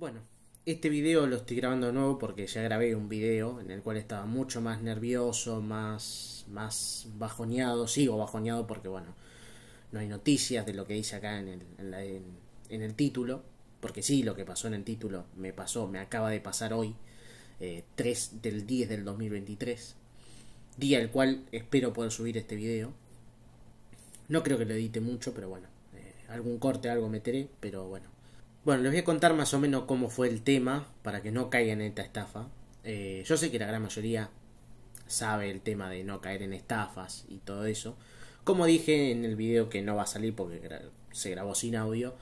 Bueno, este video lo estoy grabando de nuevo porque ya grabé un video en el cual estaba mucho más nervioso, más, más bajoneado, sigo bajoneado porque bueno, no hay noticias de lo que dice acá en el, en, el título, porque sí, lo que pasó en el título me pasó, me acaba de pasar hoy, 3 eh, del 10 del 2023, día el cual espero poder subir este video. No creo que lo edite mucho, pero bueno, eh, algún corte, algo meteré, pero bueno bueno, les voy a contar más o menos cómo fue el tema para que no caigan en esta estafa. Eh, yo sé que la gran mayoría sabe el tema de no caer en estafas y todo eso. Como dije en el video que no va a salir porque se grabó sin audio,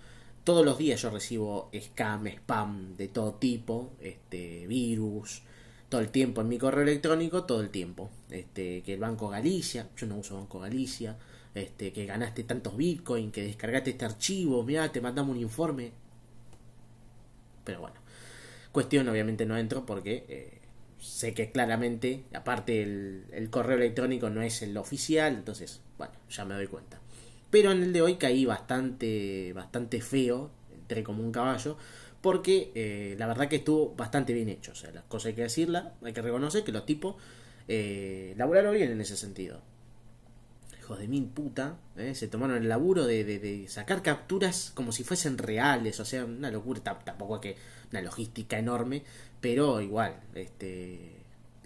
todos los días yo recibo scam, spam de todo tipo, este virus, todo el tiempo en mi correo electrónico, todo el tiempo. Este, que el Banco Galicia, yo no uso Banco Galicia, este, que ganaste tantos bitcoins, que descargaste este archivo, mira, te mandamos un informe. Pero bueno, cuestión obviamente no entro porque eh, sé que claramente, aparte el, correo electrónico no es el oficial, entonces, bueno, ya me doy cuenta. Pero en el de hoy caí bastante, bastante feo, entré como un caballo, porque eh, la verdad que estuvo bastante bien hecho. O sea, las cosas hay que decirla, hay que reconocer que los tipos eh, laburaron bien en ese sentido hijos de mil puta, ¿eh? se tomaron el laburo de, sacar capturas como si fuesen reales, o sea, una locura, tampoco que una logística enorme, pero igual, este,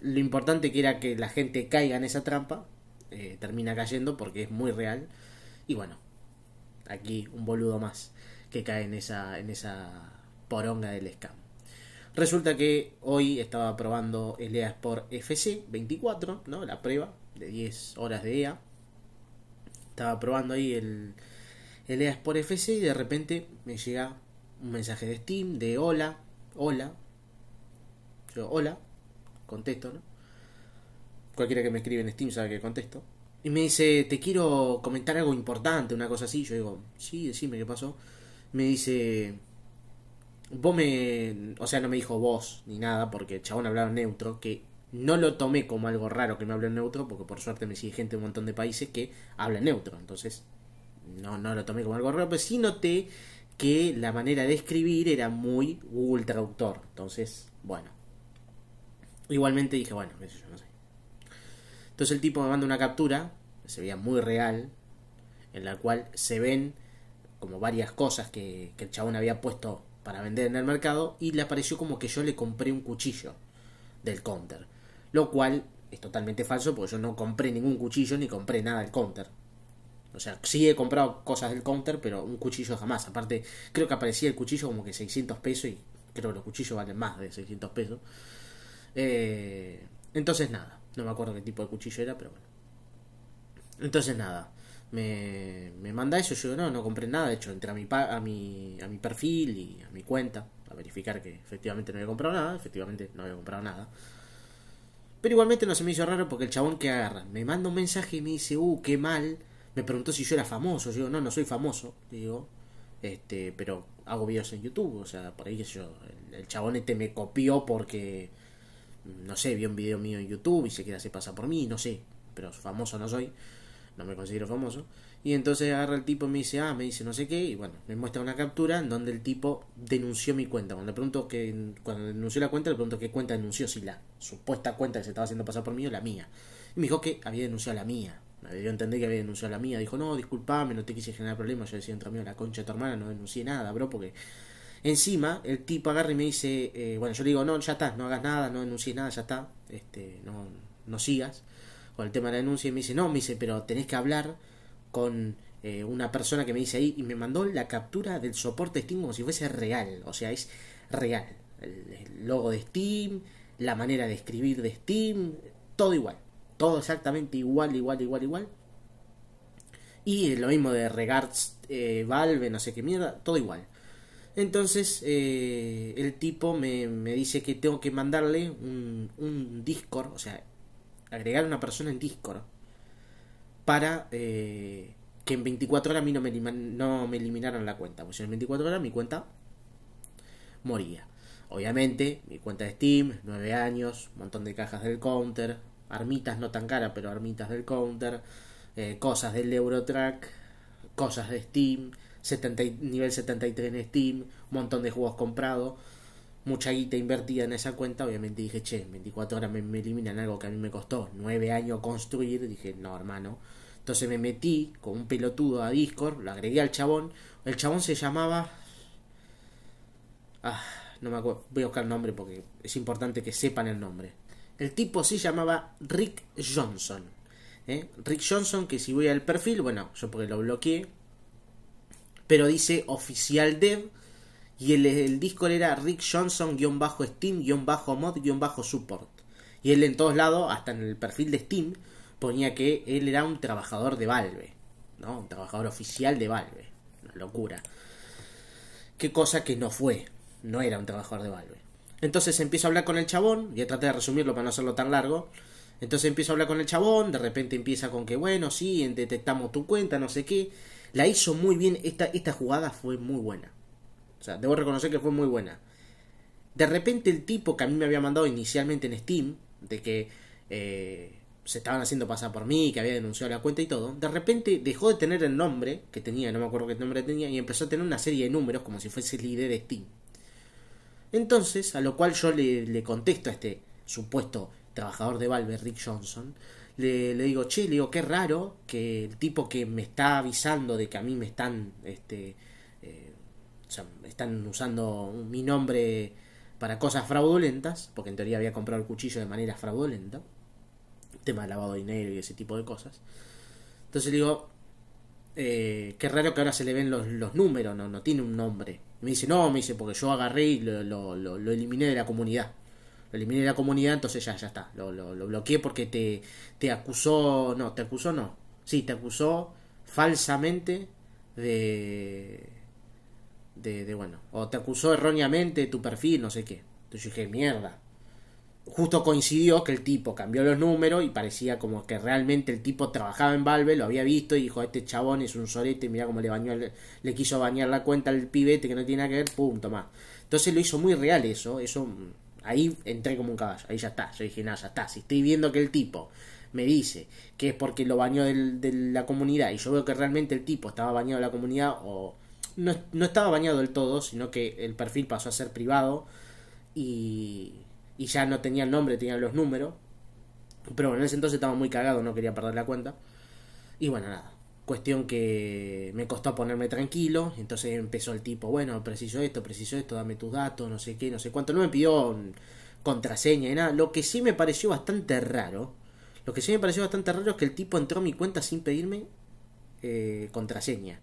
lo importante que era que la gente caiga en esa trampa, eh, termina cayendo porque es muy real, y bueno, aquí un boludo más que cae en esa, en esa poronga del scam. Resulta que hoy estaba probando el EA Sport FC 24, ¿no? La prueba de 10 horas de EA. Estaba probando ahí el, el EA Sport FC y de repente me llega un mensaje de Steam de hola, hola. Yo, hola, contesto, ¿no? Cualquiera que me escribe en Steam sabe que contesto. Y me dice, te quiero comentar algo importante, una cosa así. Yo digo, sí, decime qué pasó. Me dice, vos me... O sea, no me dijo vos ni nada, porque el chabón hablaba neutro, que no lo tomé como algo raro que me hable neutro, porque por suerte me sigue gente de un montón de países que habla neutro. Entonces, no, no lo tomé como algo raro, pero sí noté que la manera de escribir era muy Google Traductor. Entonces, bueno. Igualmente dije, bueno, yo, no sé. Entonces el tipo me manda una captura, se veía muy real, en la cual se ven como varias cosas que, que el chabón había puesto para vender en el mercado y le apareció como que yo le compré un cuchillo del counter. Lo cual es totalmente falso porque yo no compré ningún cuchillo ni compré nada del counter. O sea, sí he comprado cosas del counter, pero un cuchillo jamás. Aparte, creo que aparecía el cuchillo como que 600 pesos y creo que los cuchillos valen más de 600 pesos. Eh, entonces nada, no me acuerdo qué tipo de cuchillo era, pero bueno. Entonces nada, me, me manda eso, yo no, no compré nada, de hecho entré a mi, a mi, a mi perfil y a mi cuenta Para verificar que efectivamente no había comprado nada, efectivamente no había comprado nada. Pero igualmente no se me hizo raro porque el chabón que agarra me manda un mensaje y me dice, uh, qué mal. Me preguntó si yo era famoso. Yo digo, no, no soy famoso. Digo, este, pero hago videos en YouTube. O sea, por ahí yo. El, el, chabón este me copió porque. No sé, vio un video mío en YouTube y se queda, se pasa por mí, no sé. Pero famoso no soy. No me considero famoso. Y entonces agarra el tipo y me dice, ah, me dice no sé qué, y bueno, me muestra una captura en donde el tipo denunció mi cuenta. Cuando le pregunto que, cuando denunció la cuenta, le pregunto qué cuenta denunció, si la supuesta cuenta que se estaba haciendo pasar por mí o la mía. Y me dijo que había denunciado la mía. Me dio entender que había denunciado la mía. Dijo, no, disculpame, no te quise generar problemas. Yo decía, entre mío, la concha de tu hermana, no denuncié nada, bro, porque encima el tipo agarra y me dice, eh, bueno, yo le digo, no, ya está, no hagas nada, no denuncies nada, ya está, este, no, no sigas con el tema de la denuncia. Y me dice, no, me dice, pero tenés que hablar con eh, una persona que me dice ahí y me mandó la captura del soporte Steam como si fuese real. O sea, es real. El, logo de Steam, la manera de escribir de Steam, todo igual. Todo exactamente igual, igual, igual, igual. Y lo mismo de Regards, eh, Valve, no sé qué mierda, todo igual. Entonces eh, el tipo me, dice que tengo que mandarle un, un Discord, o sea, agregar una persona en Discord para eh, que en 24 horas a mí no me, no me la cuenta. Pues en 24 horas mi cuenta moría. Obviamente, mi cuenta de Steam, 9 años, montón de cajas del counter, armitas no tan caras, pero armitas del counter, eh, cosas del Eurotrack, cosas de Steam, nivel 73 en Steam, Un montón de juegos comprados, mucha guita invertida en esa cuenta. Obviamente dije, che, en 24 horas me, me eliminan algo que a mí me costó 9 años construir. Dije, no, hermano entonces me metí con un pelotudo a Discord, lo agregué al chabón. El chabón se llamaba. Ah, no me acuerdo. Voy a buscar el nombre porque es importante que sepan el nombre. El tipo se llamaba Rick Johnson. ¿eh? Rick Johnson, que si voy al perfil, bueno, yo porque lo bloqueé. Pero dice oficial dev. Y el, el Discord era Rick Johnson-Steam-Mod-Support. Y él en todos lados, hasta en el perfil de Steam, ponía que él era un trabajador de Valve, ¿no? Un trabajador oficial de Valve. Una locura. Qué cosa que no fue. No era un trabajador de Valve. Entonces empiezo a hablar con el chabón, y traté de resumirlo para no hacerlo tan largo. Entonces empiezo a hablar con el chabón, de repente empieza con que, bueno, sí, detectamos tu cuenta, no sé qué. La hizo muy bien, esta, esta jugada fue muy buena. O sea, debo reconocer que fue muy buena. De repente el tipo que a mí me había mandado inicialmente en Steam, de que eh, se estaban haciendo pasar por mí, que había denunciado la cuenta y todo, de repente dejó de tener el nombre que tenía, no me acuerdo qué nombre tenía, y empezó a tener una serie de números como si fuese el ID de Steam. Entonces, a lo cual yo le, contesto a este supuesto trabajador de Valve, Rick Johnson, le, digo, che, le digo, qué raro que el tipo que me está avisando de que a mí me están, este, eh, están usando mi nombre para cosas fraudulentas, porque en teoría había comprado el cuchillo de manera fraudulenta, tema de lavado de dinero y ese tipo de cosas. Entonces digo, eh, qué raro que ahora se le ven los, los números, no, no tiene un nombre. me dice, no, me dice, porque yo agarré y lo, lo, lo, eliminé de la comunidad. Lo eliminé de la comunidad, entonces ya, ya está. Lo, bloqueé porque te, te acusó, no, te acusó no. Sí, te acusó falsamente de, de, bueno, o te acusó erróneamente de tu perfil, no sé qué. Entonces yo dije, mierda justo coincidió que el tipo cambió los números y parecía como que realmente el tipo trabajaba en Valve, lo había visto y dijo, este chabón es un sorete, mira cómo le bañó, le, quiso bañar la cuenta al pibete este que no tiene nada que ver, punto más. Entonces lo hizo muy real eso, eso mm, ahí entré como un caballo, ahí ya está, yo dije, nada, ya está, si estoy viendo que el tipo me dice que es porque lo bañó de la comunidad y yo veo que realmente el tipo estaba bañado de la comunidad o no estaba bañado del todo, sino que el perfil pasó a ser privado y y ya no tenía el nombre, tenía los números. Pero bueno, en ese entonces estaba muy cagado, no quería perder la cuenta. Y bueno, nada. Cuestión que me costó ponerme tranquilo. Entonces empezó el tipo, bueno, preciso esto, preciso esto, dame tus datos, no sé qué, no sé cuánto. No me pidió contraseña y nada. Lo que sí me pareció bastante raro. Lo que sí me pareció bastante raro es que el tipo entró a mi cuenta sin pedirme eh, contraseña.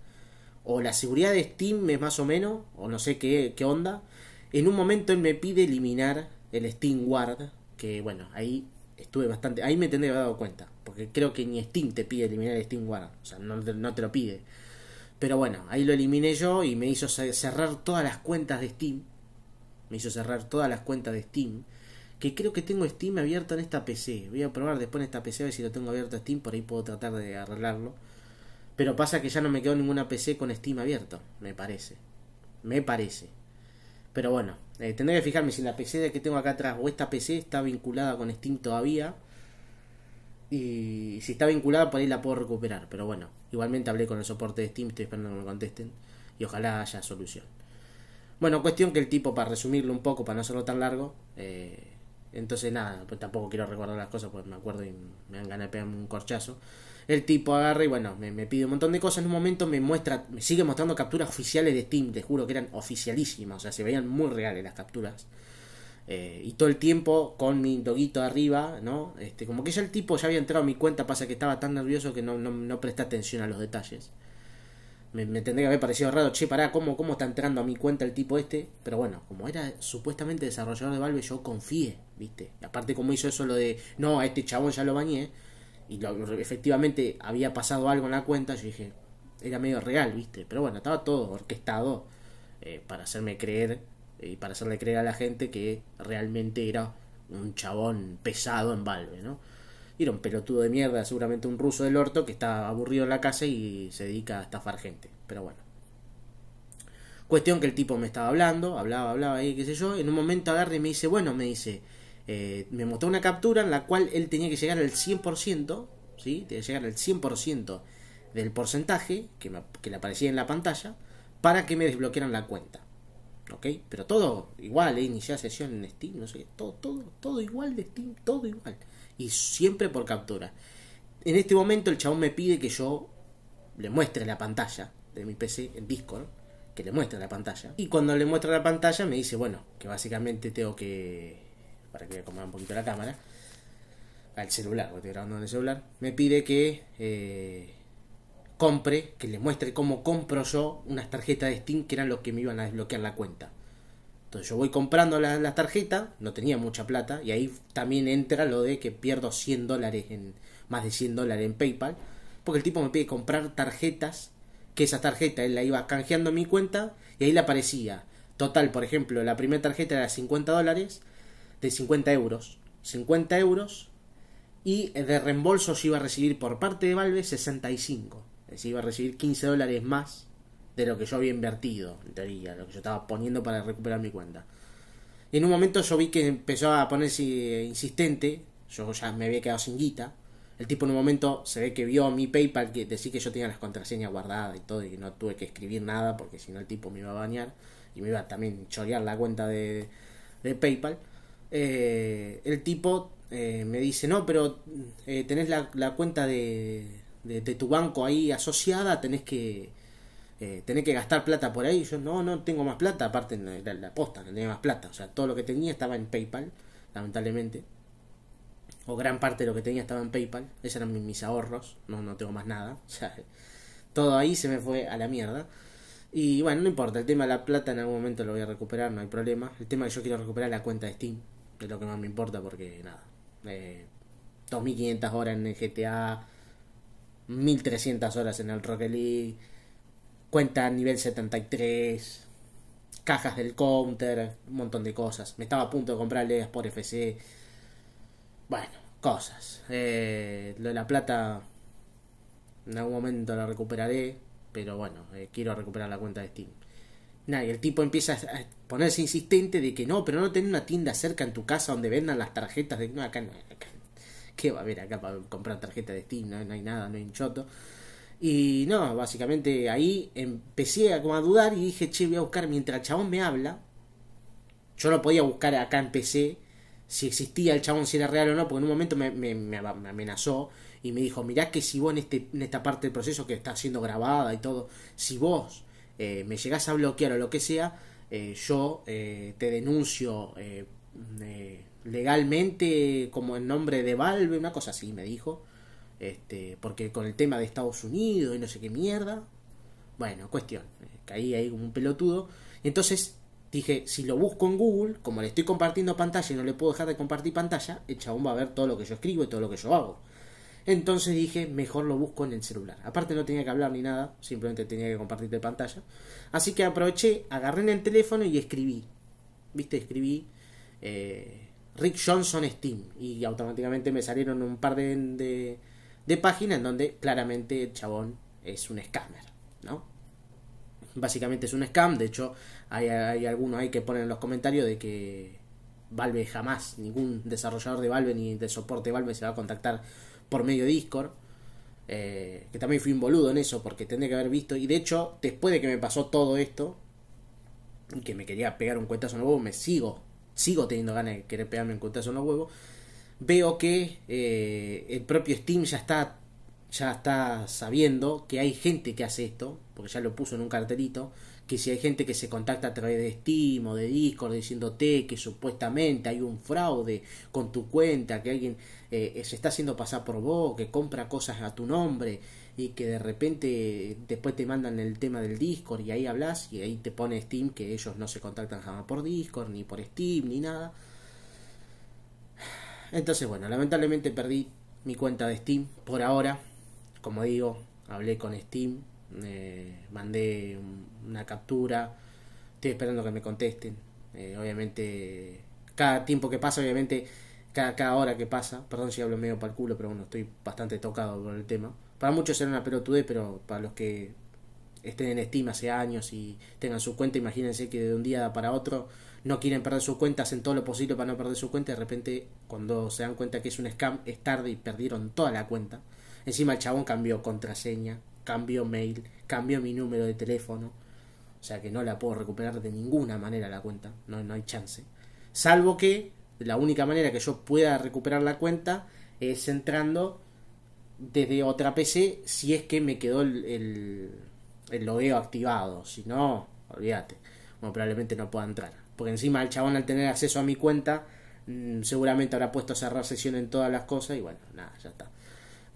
O la seguridad de Steam es más o menos, o no sé qué, qué onda. En un momento él me pide eliminar el Steam Ward, que bueno, ahí estuve bastante, ahí me tendría que dado cuenta, porque creo que ni Steam te pide eliminar el Steam Ward, o sea, no te, no te lo pide. Pero bueno, ahí lo eliminé yo y me hizo cerrar todas las cuentas de Steam. Me hizo cerrar todas las cuentas de Steam. Que creo que tengo Steam abierto en esta PC. Voy a probar después en esta PC a ver si lo tengo abierto a Steam. Por ahí puedo tratar de arreglarlo. Pero pasa que ya no me quedó ninguna PC con Steam abierto. Me parece. Me parece. Pero bueno, eh, tendré que fijarme si la PC de que tengo acá atrás o esta PC está vinculada con Steam todavía. Y si está vinculada, por ahí la puedo recuperar. Pero bueno, igualmente hablé con el soporte de Steam, estoy esperando que me contesten. Y ojalá haya solución. Bueno, cuestión que el tipo, para resumirlo un poco, para no hacerlo tan largo. Eh, entonces nada, pues tampoco quiero recordar las cosas, pues me acuerdo y me dan ganas de pegarme un corchazo. El tipo agarra y bueno, me, pide un montón de cosas. En un momento me muestra, me sigue mostrando capturas oficiales de Steam, te juro que eran oficialísimas, o sea, se veían muy reales las capturas. Eh, y todo el tiempo con mi doguito arriba, ¿no? Este, como que ya el tipo ya había entrado a mi cuenta, pasa que estaba tan nervioso que no, no, no presté atención a los detalles. Me, tendría que haber parecido raro, che, pará, ¿cómo, ¿cómo está entrando a mi cuenta el tipo este? Pero bueno, como era supuestamente desarrollador de Valve, yo confié, ¿viste? Y aparte como hizo eso lo de, no, a este chabón ya lo bañé, y efectivamente había pasado algo en la cuenta, yo dije, era medio real, ¿viste? Pero bueno, estaba todo orquestado eh, para hacerme creer eh, y para hacerle creer a la gente que realmente era un chabón pesado en Valve, ¿no? Y era un pelotudo de mierda, seguramente un ruso del orto que está aburrido en la casa y se dedica a estafar gente. Pero bueno. Cuestión que el tipo me estaba hablando, hablaba, hablaba y qué sé yo. En un momento agarra y me dice, bueno, me dice, eh, me mostró una captura en la cual él tenía que llegar al 100%, ¿sí? Tenía que llegar al 100% del porcentaje que, le aparecía en la pantalla para que me desbloquearan la cuenta. ¿Ok? Pero todo igual, ¿eh? iniciar sesión en Steam, no sé, todo, todo, todo igual de Steam, todo igual. Y siempre por captura. En este momento el chabón me pide que yo le muestre la pantalla de mi PC en Discord, que le muestre la pantalla. Y cuando le muestra la pantalla me dice, bueno, que básicamente tengo que para que voy a un poquito la cámara, al celular, porque estoy en el celular, me pide que eh, compre, que le muestre cómo compro yo unas tarjetas de Steam que eran lo que me iban a desbloquear la cuenta. Entonces yo voy comprando las tarjetas, no tenía mucha plata, y ahí también entra lo de que pierdo 100 dólares, en, más de 100 dólares en PayPal, porque el tipo me pide comprar tarjetas, que esa tarjeta él la iba canjeando en mi cuenta, y ahí le aparecía. Total, por ejemplo, la primera tarjeta era 50 dólares, de 50 euros. 50 euros y de reembolso se iba a recibir por parte de Valve 65. Es decir, iba a recibir 15 dólares más de lo que yo había invertido, en teoría, lo que yo estaba poniendo para recuperar mi cuenta. Y en un momento yo vi que empezó a ponerse insistente, yo ya me había quedado sin guita. El tipo en un momento se ve que vio mi PayPal que decía que yo tenía las contraseñas guardadas y todo, y no tuve que escribir nada porque si no el tipo me iba a bañar y me iba a también chorear la cuenta de PayPal eh, el tipo eh, me dice, no, pero eh, tenés la, la cuenta de, de, tu banco ahí asociada, tenés que, eh, tenés que gastar plata por ahí. Yo no, no tengo más plata, aparte la, la posta, no tenía más plata. O sea, todo lo que tenía estaba en PayPal, lamentablemente. O gran parte de lo que tenía estaba en PayPal. Esos eran mis, ahorros, no, no tengo más nada. O sea, todo ahí se me fue a la mierda. Y bueno, no importa, el tema de la plata en algún momento lo voy a recuperar, no hay problema. El tema es que yo quiero recuperar la cuenta de Steam es lo que más me importa porque nada. 2500 eh, horas en el GTA, 1300 horas en el Rocket League, cuenta nivel 73, cajas del counter, un montón de cosas. Me estaba a punto de comprarle por FC. Bueno, cosas. Eh, lo de la plata en algún momento la recuperaré, pero bueno, eh, quiero recuperar la cuenta de Steam y el tipo empieza a ponerse insistente de que no, pero no tener una tienda cerca en tu casa donde vendan las tarjetas de. No, acá no. Acá, ¿Qué va a haber acá para comprar tarjeta de Steam? No, hay nada, no hay un choto. Y no, básicamente ahí empecé a, como a dudar y dije, che, voy a buscar mientras el chabón me habla. Yo no podía buscar acá en PC si existía el chabón, si era real o no, porque en un momento me, me, amenazó y me dijo, mirá que si vos en, este, en esta parte del proceso que está siendo grabada y todo, si vos eh, me llegas a bloquear o lo que sea, eh, yo eh, te denuncio legalmente como el nombre de Valve, una cosa así me dijo, este, porque con el tema de Estados Unidos y no sé qué mierda, bueno, cuestión, caí ahí como un pelotudo, entonces dije, si lo busco en Google, como le estoy compartiendo pantalla y no le puedo dejar de compartir pantalla, el chabón va a ver todo lo que yo escribo y todo lo que yo hago. Entonces dije, mejor lo busco en el celular. Aparte no tenía que hablar ni nada, simplemente tenía que compartir de pantalla. Así que aproveché, agarré en el teléfono y escribí. Viste, escribí eh, Rick Johnson Steam. Y automáticamente me salieron un par de, de, páginas en donde claramente el chabón es un scammer, ¿no? Básicamente es un scam. De hecho, hay, hay algunos ahí que ponen en los comentarios de que Valve jamás, ningún desarrollador de Valve ni de soporte de Valve se va a contactar por medio de Discord. Eh, que también fui involudo en eso porque tendría que haber visto. Y de hecho, después de que me pasó todo esto, y que me quería pegar un cuentazo en los huevos, me sigo, sigo teniendo ganas de querer pegarme un cuentazo en los huevos. Veo que eh, el propio Steam ya está, ya está sabiendo que hay gente que hace esto, porque ya lo puso en un cartelito, que si hay gente que se contacta a través de Steam o de Discord diciéndote que supuestamente hay un fraude con tu cuenta, que alguien eh, eh, se está haciendo pasar por vos, que compra cosas a tu nombre y que de repente eh, después te mandan el tema del Discord y ahí hablas y ahí te pone Steam que ellos no se contactan jamás por Discord, ni por Steam, ni nada. Entonces bueno, lamentablemente perdí mi cuenta de Steam por ahora. Como digo, hablé con Steam, eh, mandé una captura, estoy esperando que me contesten. Eh, obviamente, cada tiempo que pasa, obviamente, cada, cada hora que pasa, perdón si hablo medio para el culo, pero bueno, estoy bastante tocado por el tema. Para muchos será una pelotude, pero para los que estén en estima hace años y tengan su cuenta, imagínense que de un día para otro no quieren perder su cuenta, hacen todo lo posible para no perder su cuenta y de repente cuando se dan cuenta que es un scam es tarde y perdieron toda la cuenta. Encima el chabón cambió contraseña, cambio mail, cambio mi número de teléfono. O sea que no la puedo recuperar de ninguna manera la cuenta, no, no hay chance. Salvo que la única manera que yo pueda recuperar la cuenta es entrando desde otra PC si es que me quedó el, el, logueo activado. Si no, olvídate. Bueno, probablemente no pueda entrar. Porque encima el chabón al tener acceso a mi cuenta mm, seguramente habrá puesto a cerrar sesión en todas las cosas y bueno, nada, ya está.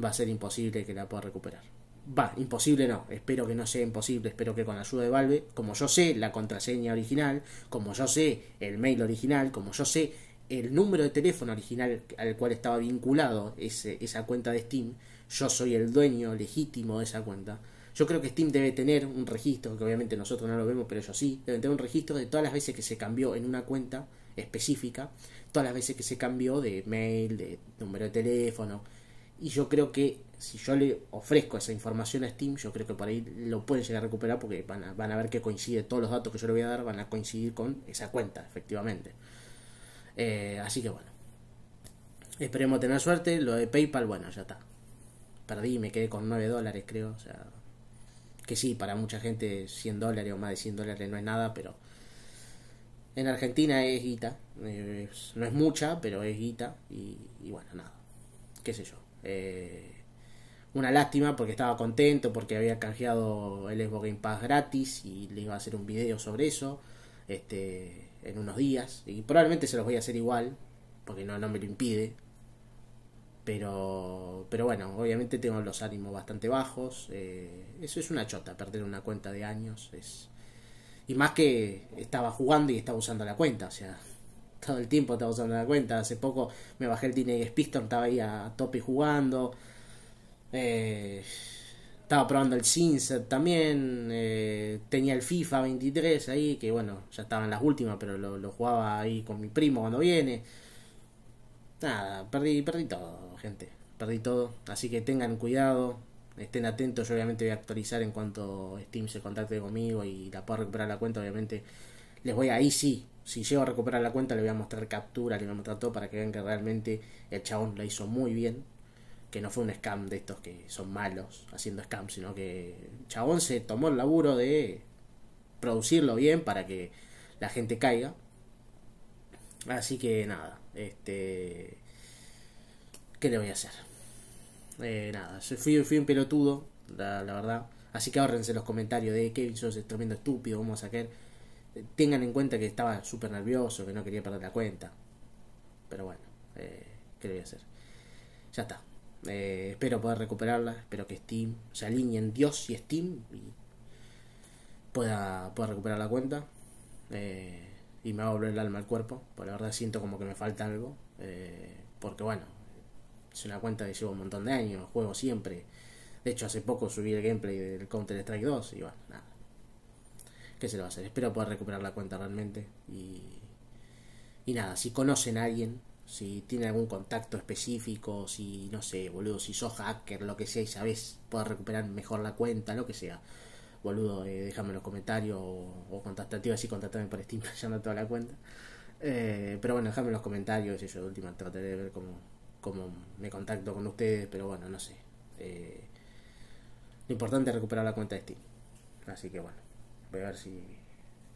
Va a ser imposible que la pueda recuperar va, imposible no, espero que no sea imposible, espero que con la ayuda de Valve, como yo sé la contraseña original, como yo sé el mail original, como yo sé el número de teléfono original al cual estaba vinculado ese, esa cuenta de Steam, yo soy el dueño legítimo de esa cuenta. Yo creo que Steam debe tener un registro, que obviamente nosotros no lo vemos, pero yo sí, deben tener un registro de todas las veces que se cambió en una cuenta específica, todas las veces que se cambió de mail, de número de teléfono, y yo creo que si yo le ofrezco esa información a Steam, yo creo que por ahí lo pueden llegar a recuperar porque van a, van a ver que coincide, todos los datos que yo le voy a dar van a coincidir con esa cuenta, efectivamente. Eh, así que bueno, esperemos tener suerte. Lo de PayPal, bueno, ya está. Perdí, me quedé con 9 dólares, creo. O sea, que sí, para mucha gente 100 dólares o más de 100 dólares no es nada, pero en Argentina es guita. no es mucha, pero es guita. Y, y bueno, nada. ¿Qué sé yo? Eh, una lástima porque estaba contento, porque había canjeado el Xbox Game Pass gratis y le iba a hacer un video sobre eso este, en unos días. Y probablemente se los voy a hacer igual, porque no, no me lo impide. Pero, pero bueno, obviamente tengo los ánimos bastante bajos. Eh, eso es una chota, perder una cuenta de años. es Y más que estaba jugando y estaba usando la cuenta, o sea, todo el tiempo estaba usando la cuenta. Hace poco me bajé el Teenage Piston, estaba ahí a tope jugando. Eh, estaba probando el Sinset también. Eh, tenía el FIFA 23 ahí, que bueno, ya estaba en las últimas, pero lo, jugaba ahí con mi primo cuando viene. Nada, perdí, perdí todo, gente. Perdí todo. Así que tengan cuidado, estén atentos. Yo obviamente voy a actualizar en cuanto Steam se contacte conmigo y la pueda recuperar la cuenta, obviamente. Les voy a, ahí sí, si llego a recuperar la cuenta, le voy a mostrar captura, le voy a mostrar para que vean que realmente el chabón la hizo muy bien. Que no fue un scam de estos que son malos haciendo scams. sino que el chabón se tomó el laburo de producirlo bien para que la gente caiga. Así que nada, este. ¿Qué le voy a hacer? Eh, nada, fui, fui un pelotudo, la, verdad. Así que ahorrense los comentarios de Kevin, sos tremendo estúpido, vamos a sacar tengan en cuenta que estaba súper nervioso, que no quería perder la cuenta. Pero bueno, eh, ¿qué le voy a hacer? Ya está. Eh, espero poder recuperarla, espero que Steam se alineen Dios y Steam y pueda, recuperar la cuenta. Eh, y me va a volver el alma al cuerpo. Por la verdad siento como que me falta algo. Eh, porque bueno, es una cuenta que llevo un montón de años, juego siempre. De hecho hace poco subí el gameplay del Counter Strike 2 y bueno, nada ¿Qué se lo va a hacer? Espero poder recuperar la cuenta realmente. Y, nada, si conocen a alguien, si tienen algún contacto específico, si no sé, boludo, si sos hacker, lo que sea, y sabes poder recuperar mejor la cuenta, lo que sea. Boludo, eh, déjame en los comentarios o, o contactate, así contactame por Steam, ya no toda la cuenta. Eh, pero bueno, déjame en los comentarios, yo de última trataré de ver cómo, cómo me contacto con ustedes, pero bueno, no sé. Eh, lo importante es recuperar la cuenta de Steam. Así que bueno. Voy a ver si,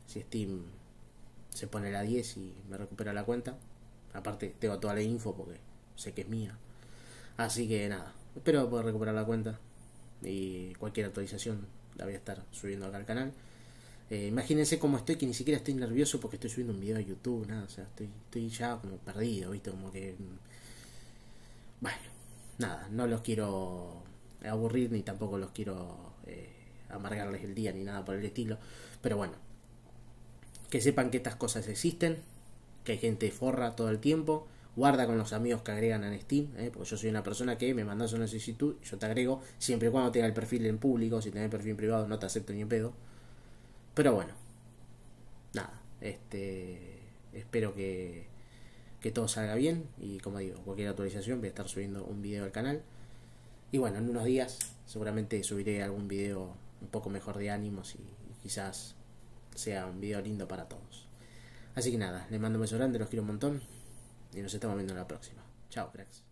Steam se pone la 10 y me recupera la cuenta. Aparte, tengo toda la info porque sé que es mía. Así que nada, espero poder recuperar la cuenta. Y cualquier actualización la voy a estar subiendo acá al canal. Eh, imagínense cómo estoy, que ni siquiera estoy nervioso porque estoy subiendo un video a YouTube, nada, o sea, estoy, estoy ya como perdido, ¿viste? Como que. Mm, bueno, nada, no los quiero aburrir ni tampoco los quiero eh, amargarles el día ni nada por el estilo. Pero bueno, que sepan que estas cosas existen, que hay gente forra todo el tiempo. Guarda con los amigos que agregan en Steam, eh, porque yo soy una persona que me mandas una solicitud, yo te agrego, siempre y cuando tenga el perfil en público, si tenés perfil en privado no te acepto ni en pedo. Pero bueno, nada, este, espero que, que todo salga bien y como digo, cualquier actualización voy a estar subiendo un video al canal. Y bueno, en unos días seguramente subiré algún video un poco mejor de ánimos y, quizás sea un video lindo para todos. Así que nada, les mando un beso grande, los quiero un montón y nos estamos viendo en la próxima. Chao, cracks.